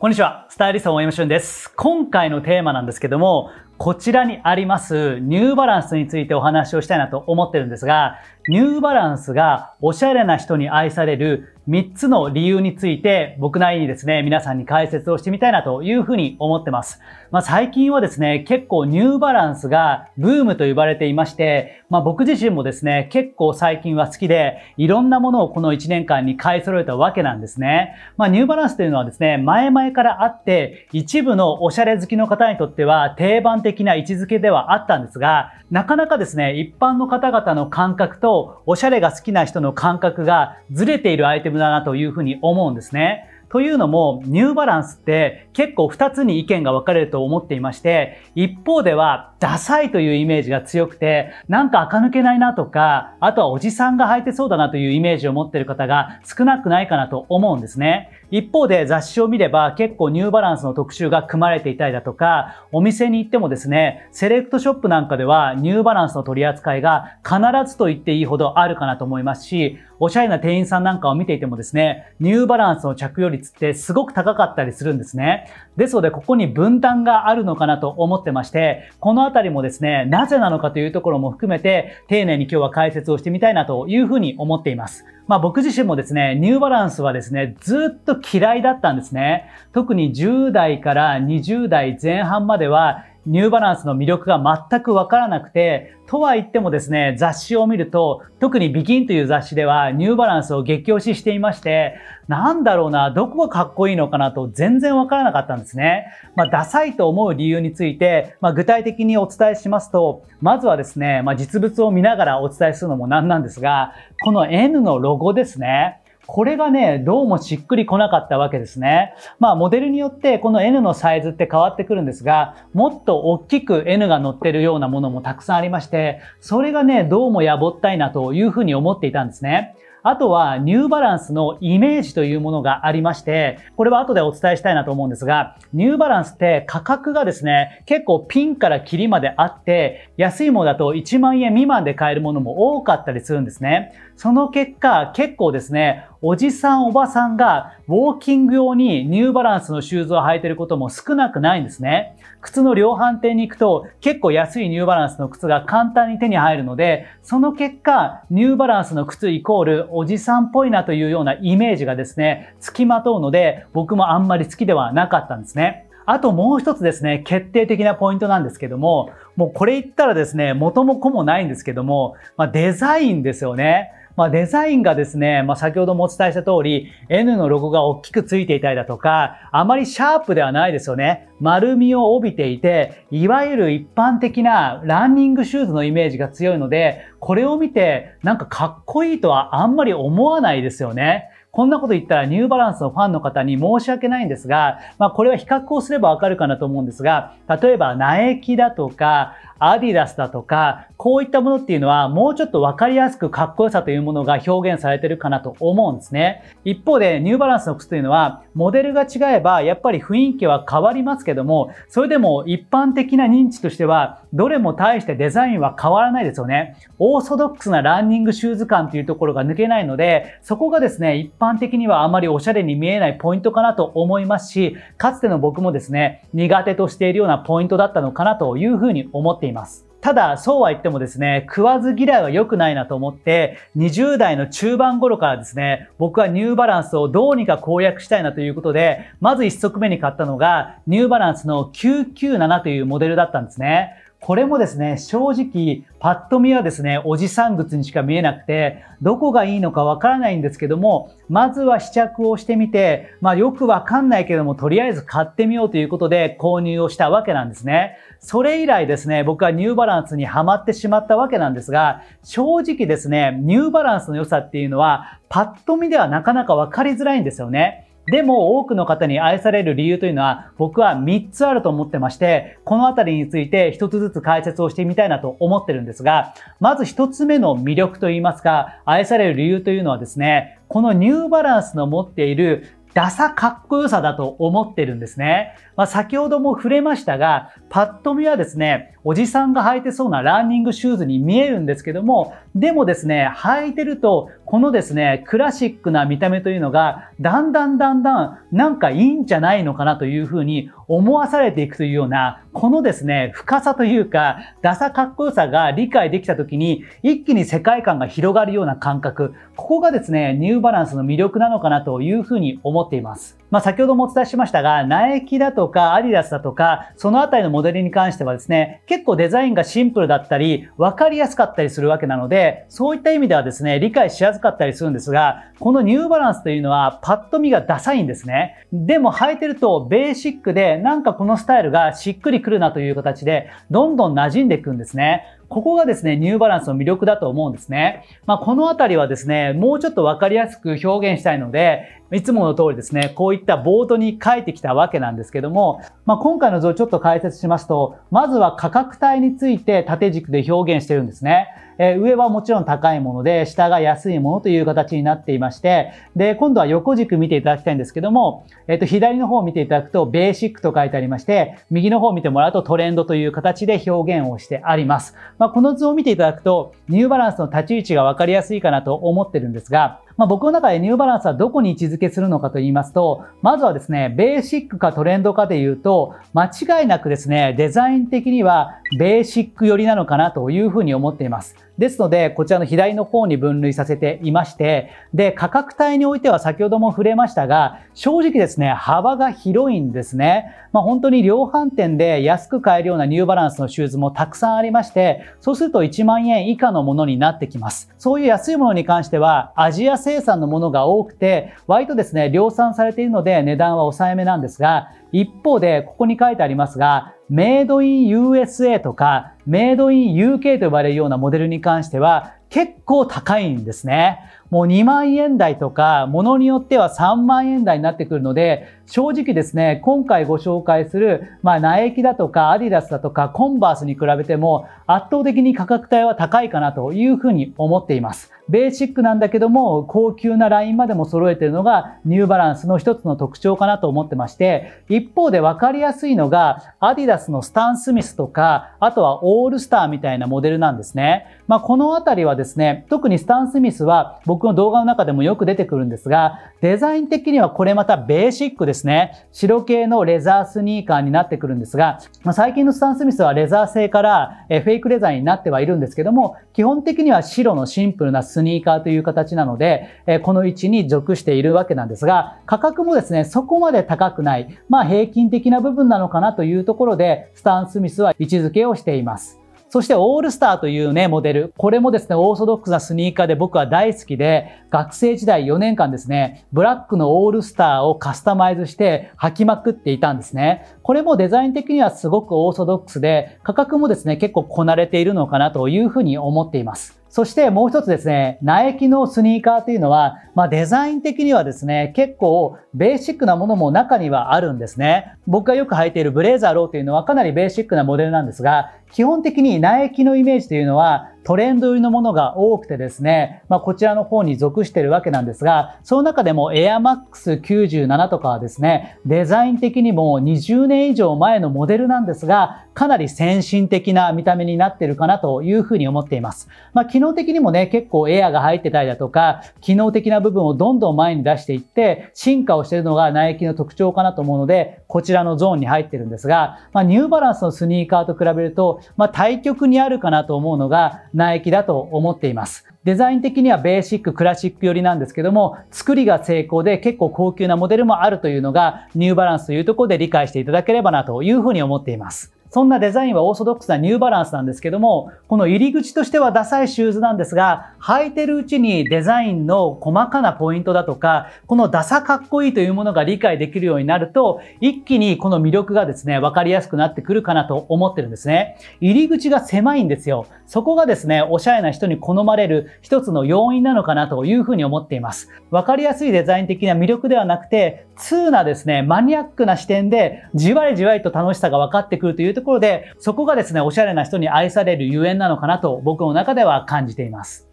こんにちは。スタイリストの大山俊です。今回のテーマなんですけども、こちらにありますニューバランスについてお話をしたいなと思ってるんですが、ニューバランスがおしゃれな人に愛される3つの理由について僕なりにですね、皆さんに解説をしてみたいなというふうに思ってます。まあ最近はですね、結構ニューバランスがブームと呼ばれていまして、まあ僕自身もですね、結構最近は好きで、いろんなものをこの1年間に買い揃えたわけなんですね。まあニューバランスというのはですね、前々からあって、一部のおしゃれ好きの方にとっては定番的的な位置づけではあったんですが、なかなかですね、一般の方々の感覚とおしゃれが好きな人の感覚がずれているアイテムだなというふうに思うんですね。というのも、ニューバランスって結構2つに意見が分かれると思っていまして、一方ではダサいというイメージが強くて、なんか垢抜けないなとか、あとはおじさんが履いてそうだなというイメージを持っている方が少なくないかなと思うんですね。一方で雑誌を見れば結構ニューバランスの特集が組まれていたりだとか、お店に行ってもですね、セレクトショップなんかではニューバランスの取り扱いが必ずと言っていいほどあるかなと思いますし、おしゃれな店員さんなんかを見ていてもですね、ニューバランスの着用率ってすごく高かったりするんですね。ですので、ここに分担があるのかなと思ってまして、このあたりもですね、なぜなのかというところも含めて、丁寧に今日は解説をしてみたいなというふうに思っています。まあ僕自身もですね、ニューバランスはですね、ずっと嫌いだったんですね。特に10代から20代前半まではニューバランスの魅力が全くわからなくて、とは言ってもですね、雑誌を見ると、特にビギンという雑誌ではニューバランスを激推ししていまして、なんだろうな、どこがかっこいいのかなと全然わからなかったんですね。まあ、ダサいと思う理由について、まあ、具体的にお伝えしますと、まずはですね、まあ、実物を見ながらお伝えするのもなんなんですが、この N のロゴですね。これがね、どうもしっくりこなかったわけですね。まあ、モデルによってこの N のサイズって変わってくるんですが、もっと大きく N が乗ってるようなものもたくさんありまして、それがね、どうもやぼったいなというふうに思っていたんですね。あとはニューバランスのイメージというものがありまして、これは後でお伝えしたいなと思うんですが、ニューバランスって価格がですね、結構ピンからキリまであって、安いものだと1万円未満で買えるものも多かったりするんですね。その結果、結構ですね、おじさんおばさんがウォーキング用にニューバランスのシューズを履いてることも少なくないんですね。靴の量販店に行くと結構安いニューバランスの靴が簡単に手に入るので、その結果、ニューバランスの靴イコールおじさんっぽいなというようなイメージがですね、付きまとうので、僕もあんまり好きではなかったんですね。あともう一つですね、決定的なポイントなんですけども、もうこれ言ったらですね、元も子もないんですけども、まあ、デザインですよね。まあ、デザインがですね、まあ、先ほどもお伝えした通り、N のロゴが大きくついていたりだとか、あまりシャープではないですよね。丸みを帯びていて、いわゆる一般的なランニングシューズのイメージが強いので、これを見て、なんかかっこいいとはあんまり思わないですよね。こんなこと言ったらニューバランスのファンの方に申し訳ないんですが、まあこれは比較をすればわかるかなと思うんですが、例えば苗木だとか、アディダスだとか、こういったものっていうのはもうちょっとわかりやすくかっこよさというものが表現されてるかなと思うんですね。一方でニューバランスの靴というのはモデルが違えばやっぱり雰囲気は変わりますけども、それでも一般的な認知としてはどれも対してデザインは変わらないですよね。オーソドックスなランニングシューズ感というところが抜けないので、そこがですね、一般的にはあまりおしゃれに見えないポイントかなと思いますし、かつての僕もですね、苦手としているようなポイントだったのかなというふうに思っています。います。ただ、そうは言ってもですね、食わず嫌いは良くないなと思って、20代の中盤頃からですね、僕はニューバランスをどうにか攻略したいなということで、まず1足目に買ったのが、ニューバランスの997というモデルだったんですね。これもですね、正直、パッと見はですね、おじさん靴にしか見えなくて、どこがいいのかわからないんですけども、まずは試着をしてみて、まあよくわかんないけども、とりあえず買ってみようということで購入をしたわけなんですね。それ以来ですね、僕はニューバランスにはまってしまったわけなんですが、正直ですね、ニューバランスの良さっていうのは、パッと見ではなかなか分かりづらいんですよね。でも多くの方に愛される理由というのは僕は3つあると思ってまして、このあたりについて1つずつ解説をしてみたいなと思ってるんですが、まず1つ目の魅力といいますか、愛される理由というのはですね、このニューバランスの持っているダサかっこよさだと思ってるんですね。まあ、先ほども触れましたが、パッと見はですね、おじさんが履いてそうなランニングシューズに見えるんですけども、でもですね、履いてると、このですね、クラシックな見た目というのが、だんだんだんだん、なんかいいんじゃないのかなというふうに思わされていくというような、このですね、深さというか、ダサかっこよさが理解できた時に、一気に世界観が広がるような感覚、ここがですね、ニューバランスの魅力なのかなというふうに思ってっています。まあ、先ほどもお伝えしましたが、ナイキだとかアディダスだとか、そのあたりのモデルに関してはですね、結構デザインがシンプルだったり、わかりやすかったりするわけなので、そういった意味ではですね、理解しやすかったりするんですが、このニューバランスというのはパッと見がダサいんですね。でも履いてるとベーシックで、なんかこのスタイルがしっくりくるなという形で、どんどん馴染んでいくんですね。ここがですね、ニューバランスの魅力だと思うんですね。まあ、このあたりはですね、もうちょっとわかりやすく表現したいので、いつもの通りですね、こういったボードに書いてきたわけなんですけども、まあ、今回の図をちょっと解説しますと、まずは価格帯について縦軸で表現してるんですね。えー、上はもちろん高いもので、下が安いものという形になっていまして、で、今度は横軸見ていただきたいんですけども、えっ、と、左の方を見ていただくと、ベーシックと書いてありまして、右の方を見てもらうとトレンドという形で表現をしてあります。まあ、この図を見ていただくと、ニューバランスの立ち位置がわかりやすいかなと思ってるんですが、まあ、僕の中でニューバランスはどこに位置づけするのかと言いますと、まずはですね、ベーシックかトレンドかで言うと、間違いなくですね、デザイン的にはベーシック寄りなのかなというふうに思っています。ですので、こちらの左の方に分類させていまして、で、価格帯においては先ほども触れましたが、正直ですね、幅が広いんですね。まあ、本当に量販店で安く買えるようなニューバランスのシューズもたくさんありまして、そうすると1万円以下のものになってきます。そういう安いものに関しては、アジア生産のものが多くて、割とですね、量産されているので値段は抑えめなんですが、一方で、ここに書いてありますが、メイドイン USA とかメイドイン UK と呼ばれるようなモデルに関しては結構高いんですね。もう2万円台とか、ものによっては3万円台になってくるので、正直ですね、今回ご紹介する、まあ、ナイキだとか、アディダスだとか、コンバースに比べても、圧倒的に価格帯は高いかなというふうに思っています。ベーシックなんだけども、高級なラインまでも揃えてるのが、ニューバランスの一つの特徴かなと思ってまして、一方で分かりやすいのが、アディダスのスタン・スミスとか、あとはオールスターみたいなモデルなんですね。まあ、このあたりはですね、特にスタン・スミスは、僕僕の動画の中でもよく出てくるんですが、デザイン的にはこれまたベーシックですね。白系のレザースニーカーになってくるんですが、まあ、最近のスタン・スミスはレザー製からフェイクレザーになってはいるんですけども、基本的には白のシンプルなスニーカーという形なので、この位置に属しているわけなんですが、価格もですね、そこまで高くない、まあ平均的な部分なのかなというところで、スタン・スミスは位置づけをしています。そしてオールスターというね、モデル。これもですね、オーソドックスなスニーカーで僕は大好きで、学生時代4年間ですね、ブラックのオールスターをカスタマイズして履きまくっていたんですね。これもデザイン的にはすごくオーソドックスで、価格もですね、結構こなれているのかなというふうに思っています。そしてもう一つですね、ナイキのスニーカーというのは、まあ、デザイン的にはですね、結構ベーシックなものも中にはあるんですね。僕がよく履いているブレーザーローというのはかなりベーシックなモデルなんですが、基本的にナイキのイメージというのはトレンド売りのものが多くてですね、まあ、こちらの方に属してるわけなんですが、その中でも AirMax97 とかはですね、デザイン的にも20年以上前のモデルなんですが、かなり先進的な見た目になってるかなというふうに思っています。まあ、機能的にもね、結構エアが入ってたりだとか、機能的な部分をどんどん前に出していって、進化をしているのがナイキの特徴かなと思うので、こちららのゾーンに入ってるんですが、まあ、ニューバランスのスニーカーと比べると、まあ、対極にあるかなと思うのがナイキだと思っています。デザイン的にはベーシック、クラシック寄りなんですけども、作りが成功で結構高級なモデルもあるというのが、ニューバランスというところで理解していただければなというふうに思っています。そんなデザインはオーソドックスなニューバランスなんですけども、この入り口としてはダサいシューズなんですが、履いてるうちにデザインの細かなポイントだとか、このダサかっこいいというものが理解できるようになると、一気にこの魅力がですね、わかりやすくなってくるかなと思ってるんですね。入り口が狭いんですよ。そこがですね、おしゃれな人に好まれる一つの要因なのかなというふうに思っています。わかりやすいデザイン的な魅力ではなくて、通なですね、マニアックな視点で、じわりじわりと楽しさが分かってくるというところで、そこがですね、おしゃれな人に愛されるゆえんなのかなと僕の中では感じています。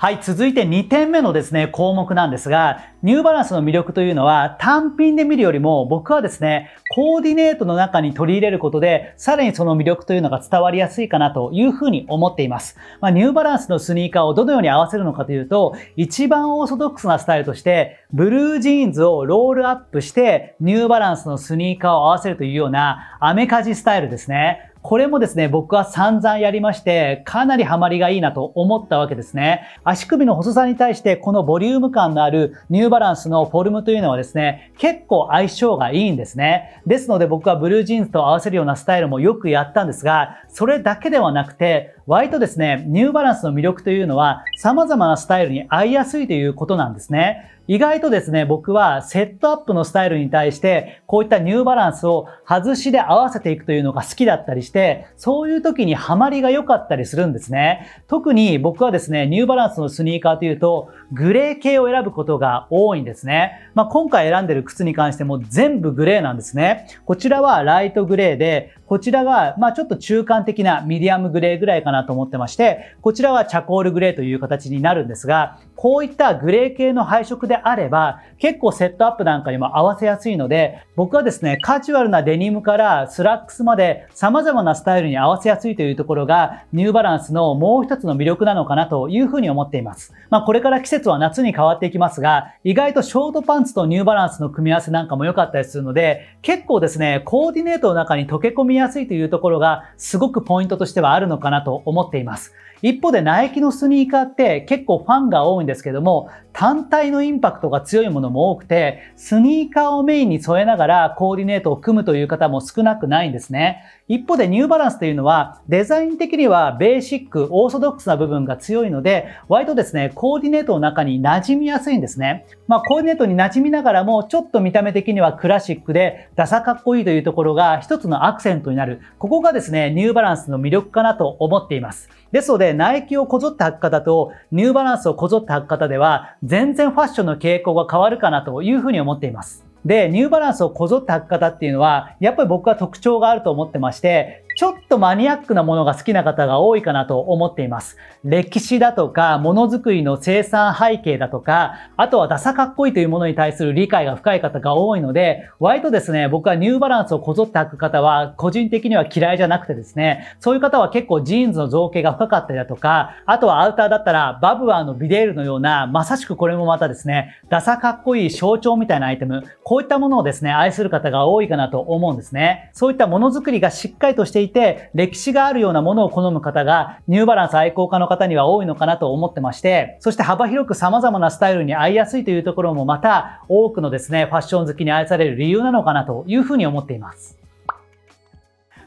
はい、続いて2点目のですね、項目なんですが、ニューバランスの魅力というのは単品で見るよりも僕はですね、コーディネートの中に取り入れることで、さらにその魅力というのが伝わりやすいかなというふうに思っています。まあ、ニューバランスのスニーカーをどのように合わせるのかというと、一番オーソドックスなスタイルとして、ブルージーンズをロールアップして、ニューバランスのスニーカーを合わせるというようなアメカジスタイルですね。これもですね、僕は散々やりまして、かなりハマりがいいなと思ったわけですね。足首の細さに対して、このボリューム感のあるニューバランスのフォルムというのはですね、結構相性がいいんですね。ですので僕はブルージーンズと合わせるようなスタイルもよくやったんですが、それだけではなくて、割とですね、ニューバランスの魅力というのは様々なスタイルに合いやすいということなんですね。意外とですね、僕はセットアップのスタイルに対して、こういったニューバランスを外しで合わせていくというのが好きだったりして、そういう時にハマりが良かったりするんですね。特に僕はですね、ニューバランスのスニーカーというと、グレー系を選ぶことが多いんですね。まあ、今回選んでる靴に関しても全部グレーなんですね。こちらはライトグレーで、こちらが、まあちょっと中間的なミディアムグレーぐらいかなと思ってまして、こちらはチャコールグレーという形になるんですが、こういったグレー系の配色であれば、結構セットアップなんかにも合わせやすいので、僕はですね、カジュアルなデニムからスラックスまで様々なスタイルに合わせやすいというところが、ニューバランスのもう一つの魅力なのかなというふうに思っています。まあこれから季節節は夏に変わっていきますが、意外とショートパンツとニューバランスの組み合わせなんかも良かったりするので、結構ですね、コーディネートの中に溶け込みやすいというところが、すごくポイントとしてはあるのかなと思っています。一方でナイキのスニーカーって結構ファンが多いんですけども、単体のインパクトが強いものも多くて、スニーカーをメインに添えながらコーディネートを組むという方も少なくないんですね。一方でニューバランスというのは、デザイン的にはベーシック、オーソドックスな部分が強いので、割とですね、コーディネートの中に馴染みやすいんですね。まあ、コーディネートに馴染みながらも、ちょっと見た目的にはクラシックで、ダサかっこいいというところが一つのアクセントになる。ここがですね、ニューバランスの魅力かなと思っています。ですので、でナイキをこぞって履く方とニューバランスをこぞって履く方では全然ファッションの傾向が変わるかなというふうに思っています。で、ニューバランスをこぞって履く方っていうのは、やっぱり僕は特徴があると思ってまして、ちょっとマニアックなものが好きな方が多いかなと思っています。歴史だとか、ものづくりの生産背景だとか、あとはダサかっこいいというものに対する理解が深い方が多いので、割とですね、僕はニューバランスをこぞって履く方は、個人的には嫌いじゃなくてですね、そういう方は結構ジーンズの造形が深かったりだとか、あとはアウターだったら、バブアーのビデールのような、まさしくこれもまたですね、ダサかっこいい象徴みたいなアイテム、こういったものをですね、愛する方が多いかなと思うんですね。そういったものづくりがしっかりとしていて、歴史があるようなものを好む方が、ニューバランス愛好家の方には多いのかなと思ってまして、そして幅広く様々なスタイルに合いやすいというところもまた、多くのですね、ファッション好きに愛される理由なのかなというふうに思っています。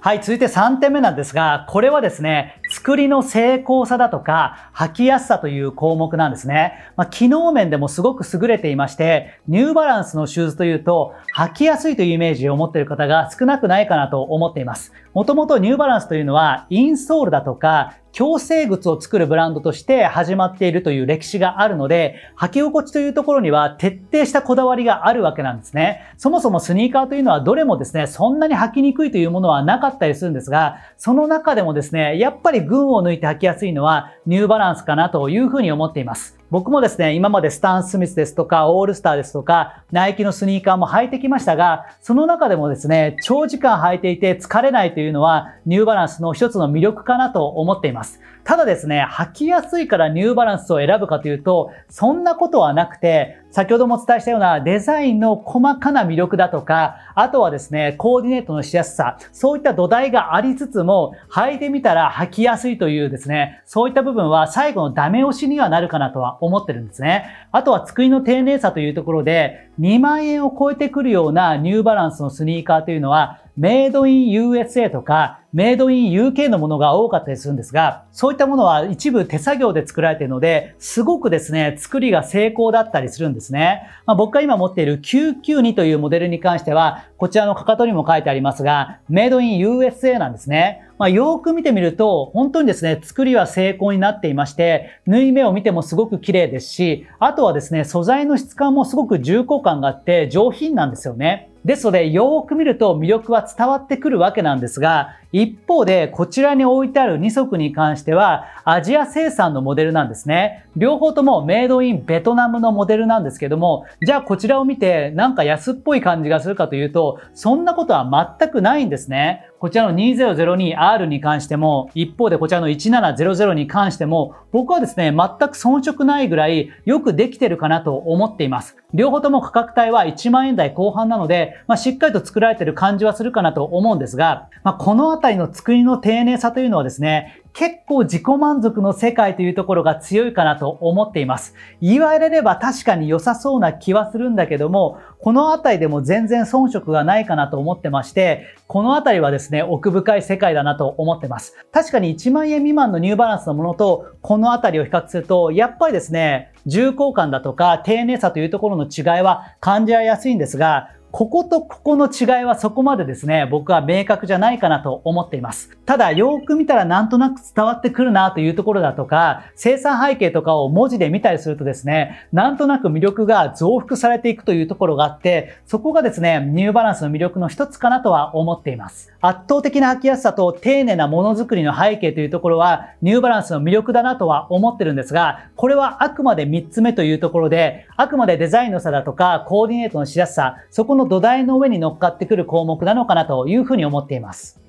はい、続いて3点目なんですが、これはですね、作りの成功さだとか、履きやすさという項目なんですね。まあ、機能面でもすごく優れていまして、ニューバランスのシューズというと、履きやすいというイメージを持っている方が少なくないかなと思っています。もともとニューバランスというのはインソールだとか強制靴を作るブランドとして始まっているという歴史があるので、履き心地というところには徹底したこだわりがあるわけなんですね。そもそもスニーカーというのはどれもですね、そんなに履きにくいというものはなかったりするんですが、その中でもですね、やっぱり群を抜いて履きやすいのはニューバランスかなというふうに思っています。僕もですね、今までスタン・スミスですとか、オールスターですとか、ナイキのスニーカーも履いてきましたが、その中でもですね、長時間履いていて疲れないというのは、ニューバランスの一つの魅力かなと思っています。ただですね、履きやすいからニューバランスを選ぶかというと、そんなことはなくて、先ほどもお伝えしたようなデザインの細かな魅力だとか、あとはですね、コーディネートのしやすさ、そういった土台がありつつも、履いてみたら履きやすいというですね、そういった部分は最後のダメ押しにはなるかなとは思ってるんですね。あとは机の丁寧さというところで、2万円を超えてくるようなニューバランスのスニーカーというのは、メイドイン USA とかメイドイン UK のものが多かったりするんですが、そういったものは一部手作業で作られているので、すごくですね、作りが成功だったりするんですね。まあ、僕が今持っている992というモデルに関しては、こちらのかかとにも書いてありますが、メイドイン USA なんですね。まあ、よく見てみると、本当にですね、作りは成功になっていまして、縫い目を見てもすごく綺麗ですし、あとはですね、素材の質感もすごく重厚感があって上品なんですよね。ですので、よーく見ると魅力は伝わってくるわけなんですが、一方で、こちらに置いてある2足に関しては、アジア生産のモデルなんですね。両方ともメイドインベトナムのモデルなんですけども、じゃあこちらを見て、なんか安っぽい感じがするかというと、そんなことは全くないんですね。こちらの 2002R に関しても、一方でこちらの1700に関しても、僕はですね、全く遜色ないぐらいよくできてるかなと思っています。両方とも価格帯は1万円台後半なので、まあ、しっかりと作られてる感じはするかなと思うんですが、まあ、このりの作りの丁寧さというのはですね、結構自己満足の世界というところが強いかなと思っています。言われれば確かに良さそうな気はするんだけども、この辺りでも全然遜色がないかなと思ってまして、この辺りはですね、奥深い世界だなと思ってます。確かに1万円未満のニューバランスのものと、この辺りを比較すると、やっぱりですね、重厚感だとか丁寧さというところの違いは感じられやすいんですが、こことここの違いはそこまでですね、僕は明確じゃないかなと思っています。ただ、よーく見たらなんとなく伝わってくるなというところだとか、生産背景とかを文字で見たりするとですね、なんとなく魅力が増幅されていくというところがあって、そこがですね、ニューバランスの魅力の一つかなとは思っています。圧倒的な履きやすさと丁寧なものづくりの背景というところは、ニューバランスの魅力だなとは思ってるんですが、これはあくまで3つ目というところで、あくまでデザインの差だとか、コーディネートのしやすさ、そこのの土台の上に乗っかってくる項目なのかなというふうに思っています。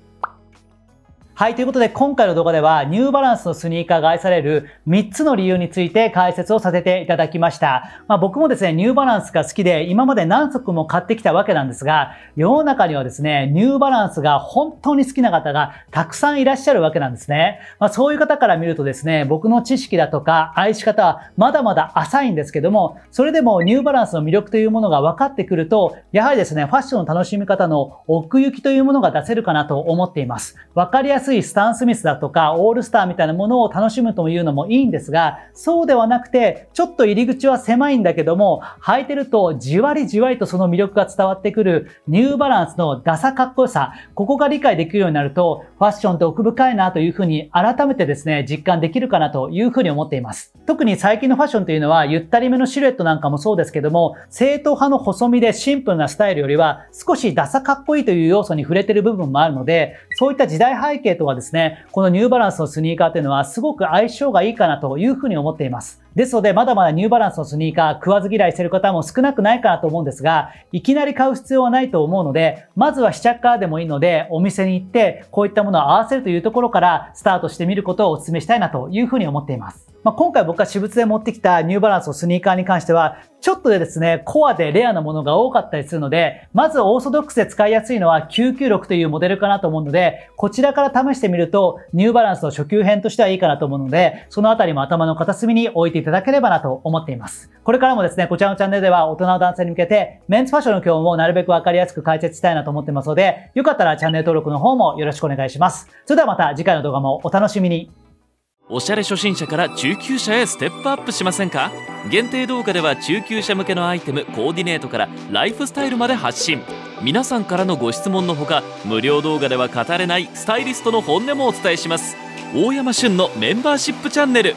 はい、ということで今回の動画ではニューバランスのスニーカーが愛される3つの理由について解説をさせていただきました。まあ、僕もですね、ニューバランスが好きで今まで何足も買ってきたわけなんですが、世の中にはですね、ニューバランスが本当に好きな方がたくさんいらっしゃるわけなんですね。まあ、そういう方から見るとですね、僕の知識だとか愛し方はまだまだ浅いんですけども、それでもニューバランスの魅力というものが分かってくると、やはりですね、ファッションの楽しみ方の奥行きというものが出せるかなと思っています。わかりやすすいスタン・スミスだとかオールスターみたいなものを楽しむというのもいいんですがそうではなくてちょっと入り口は狭いんだけども履いてるとじわりじわりとその魅力が伝わってくるニューバランスのダサかっこよさここが理解できるようになるとファッションって奥深いなというふうに改めてですね実感できるかなというふうに思っています特に最近のファッションというのはゆったりめのシルエットなんかもそうですけども正統派の細身でシンプルなスタイルよりは少しダサかっこいいという要素に触れてる部分もあるのでそういった時代背景とはですね、このニューバランスのスニーカーというのはすごく相性がいいかなというふうに思っています。ですので、まだまだニューバランスのスニーカー食わず嫌いしてる方も少なくないかなと思うんですが、いきなり買う必要はないと思うので、まずは試着カーでもいいので、お店に行って、こういったものを合わせるというところからスタートしてみることをお勧めしたいなというふうに思っています。まあ、今回僕が私物で持ってきたニューバランスのスニーカーに関しては、ちょっとでですね、コアでレアなものが多かったりするので、まずオーソドックスで使いやすいのは996というモデルかなと思うので、こちらから試してみると、ニューバランスの初級編としてはいいかなと思うので、そのあたりも頭の片隅に置いていただければなと思っています。これからもですね、こちらのチャンネルでは大人の男性に向けて、メンズファッションの興味をなるべくわかりやすく解説したいなと思ってますので、よかったらチャンネル登録の方もよろしくお願いします。それではまた次回の動画もお楽しみに。おしゃれ初心者から中級者へステップアップしませんか限定動画では中級者向けのアイテムコーディネートからライフスタイルまで発信皆さんからのご質問のほか無料動画では語れないスタイリストの本音もお伝えします大山旬のメンバーシップチャンネル